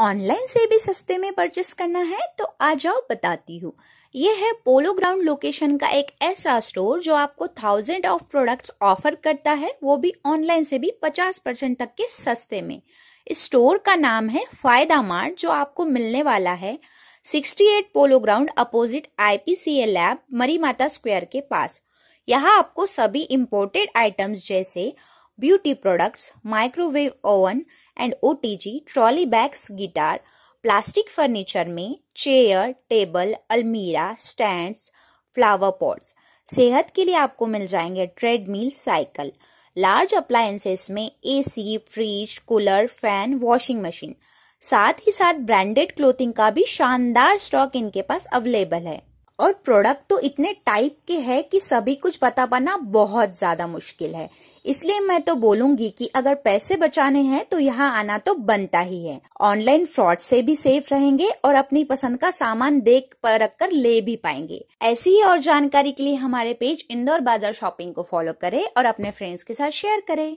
online से भी सस्ते में परचेस करना है तो आ जाओ बताती हूँ यह है पोलो ग्राउंड लोकेशन का एक ऐसा स्टोर जो आपको थाउजेंड ऑफ प्रोडक्ट्स ऑफर करता है वो भी ऑनलाइन से भी पचास परसेंट तक के सस्ते में इस स्टोर का नाम है फायदा मार्ट जो आपको मिलने वाला है 68 polo ground opposite IPCA lab Mari Mata square के पास यहाँ आपको सभी इम्पोर्टेड आइटम्स जैसे beauty products, microwave oven and ओ trolley bags guitar plastic furniture में चेयर टेबल अलमीरा स्टैंड फ्लावर पॉट्स सेहत के लिए आपको मिल जाएंगे ट्रेडमिल साइकिल लार्ज अप्लायंसेस में AC fridge cooler fan washing machine साथ ही साथ ब्रांडेड क्लोथिंग का भी शानदार स्टॉक इनके पास अवेलेबल है और प्रोडक्ट तो इतने टाइप के हैं कि सभी कुछ पता पाना बहुत ज्यादा मुश्किल है इसलिए मैं तो बोलूंगी कि अगर पैसे बचाने हैं तो यहाँ आना तो बनता ही है ऑनलाइन फ्रॉड से भी सेफ रहेंगे और अपनी पसंद का सामान देख परख कर ले भी पाएंगे ऐसी ही और जानकारी के लिए हमारे पेज इंदौर बाजार शॉपिंग को फॉलो करें और अपने फ्रेंड्स के साथ शेयर करें